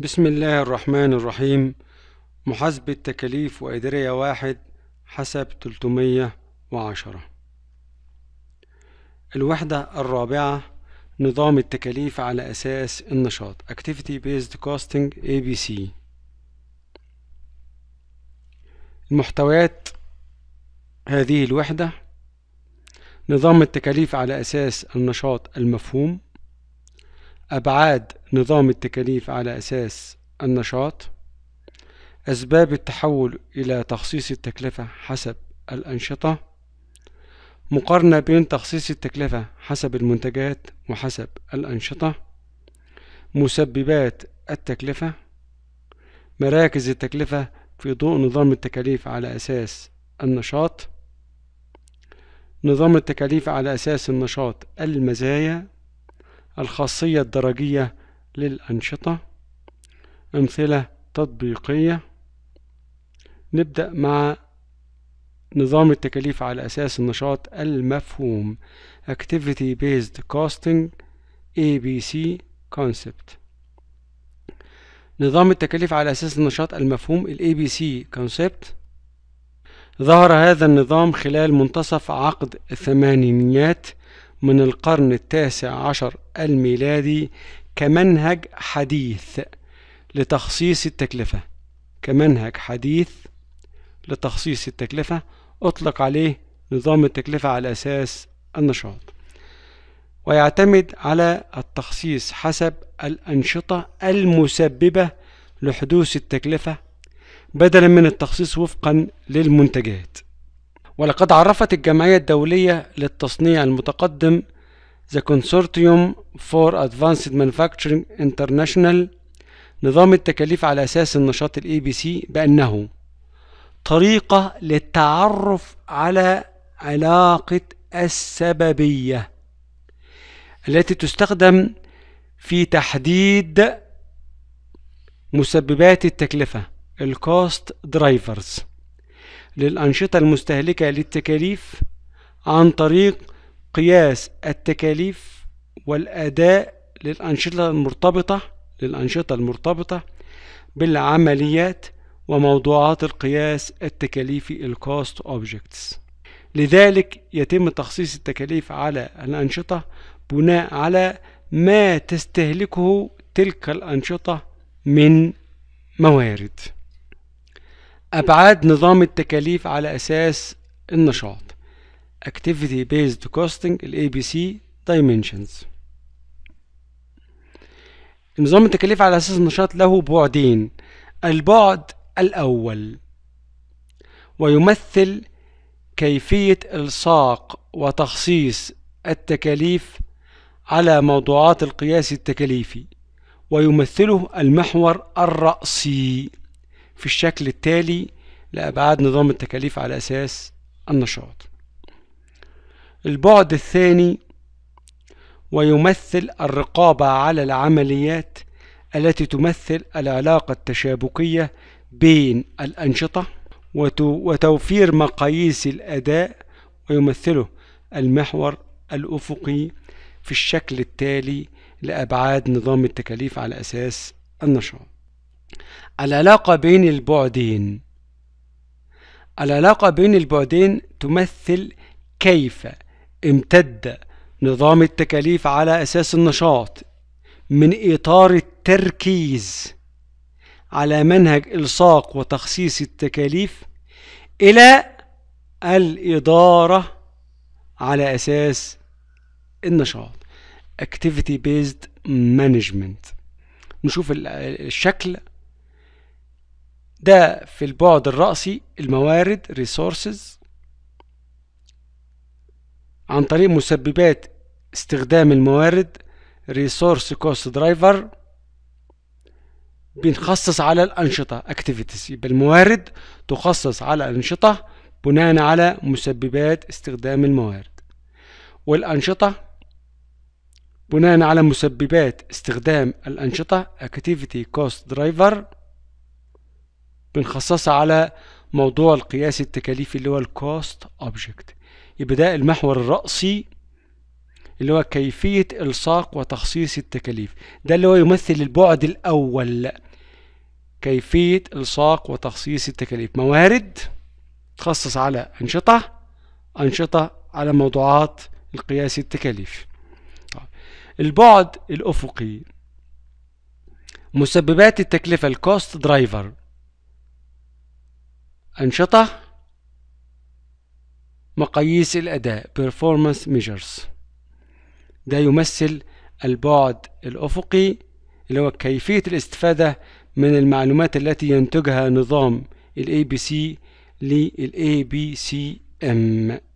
بسم الله الرحمن الرحيم محاسبة تكاليف وإدارية واحد حسب 310 الوحدة الرابعة نظام التكاليف على أساس النشاط Activity Based Costing ABC المحتويات هذه الوحدة نظام التكاليف على أساس النشاط المفهوم أبعاد نظام التكاليف على أساس النشاط أسباب التحول إلى تخصيص التكلفة حسب الأنشطة مقارنة بين تخصيص التكلفة حسب المنتجات وحسب الأنشطة مسببات التكلفة مراكز التكلفة في ضوء نظام التكاليف على أساس النشاط نظام التكاليف على أساس النشاط المزايا الخاصية الدرجية للأنشطة أمثلة تطبيقية نبدأ مع نظام التكاليف على أساس النشاط المفهوم Activity Based Costing ABC Concept نظام التكاليف على أساس النشاط المفهوم الـ ABC Concept ظهر هذا النظام خلال منتصف عقد الثمانينيات من القرن التاسع عشر الميلادي كمنهج حديث لتخصيص التكلفة كمنهج حديث لتخصيص التكلفة أطلق عليه نظام التكلفة على أساس النشاط ويعتمد على التخصيص حسب الأنشطة المسببة لحدوث التكلفة بدلا من التخصيص وفقا للمنتجات ولقد عرفت الجمعية الدولية للتصنيع المتقدم The Consortium for Advanced Manufacturing International نظام التكاليف على أساس النشاط الـ ABC بأنه طريقة للتعرف على علاقة السببية التي تستخدم في تحديد مسببات التكلفة الكوست درايفرز للأنشطة المستهلكة للتكاليف عن طريق قياس التكاليف والأداء للأنشطة المرتبطة للأنشطة المرتبطة بالعمليات وموضوعات القياس التكاليفي الكوست اوبجكتس لذلك يتم تخصيص التكاليف على الأنشطة بناء على ما تستهلكه تلك الأنشطة من موارد أبعاد نظام التكاليف على أساس النشاط Activity Based Costing الـ ABC Dimensions نظام التكاليف على أساس النشاط له بعدين البعد الأول ويمثل كيفية إلصاق وتخصيص التكاليف على موضوعات القياس التكاليفي ويمثله المحور الرأسي في الشكل التالي لأبعاد نظام التكاليف على أساس النشاط البعد الثاني ويمثل الرقابة على العمليات التي تمثل العلاقة التشابكية بين الأنشطة وتوفير مقاييس الأداء ويمثله المحور الأفقي في الشكل التالي لأبعاد نظام التكاليف على أساس النشاط العلاقة بين البعدين العلاقة بين البعدين تمثل كيف امتد نظام التكاليف على أساس النشاط من إطار التركيز على منهج إلصاق وتخصيص التكاليف إلى الإدارة على أساس النشاط Activity Based Management نشوف الشكل ده في البعد الرأسي الموارد resources عن طريق مسببات استخدام الموارد resource cost driver بنخصص على الأنشطة activities يبقى الموارد تخصص على الأنشطة بناء على مسببات استخدام الموارد والأنشطة بناء على مسببات استخدام الأنشطة activity cost driver بنخصصها على موضوع القياس التكاليفي اللي هو الكوست اوبجكت يبقى ده المحور الرأسي اللي هو كيفية إلصاق وتخصيص التكاليف ده اللي هو يمثل البعد الأول كيفية إلصاق وتخصيص التكاليف موارد تخصص على أنشطة أنشطة على موضوعات القياس التكاليف البعد الأفقي مسببات التكلفة الكوست درايفر أنشطة مقاييس الأداء performance measures ده يمثل البعد الأفقي اللي هو كيفية الاستفادة من المعلومات التي ينتجها نظام الـ ABC للـ ABCM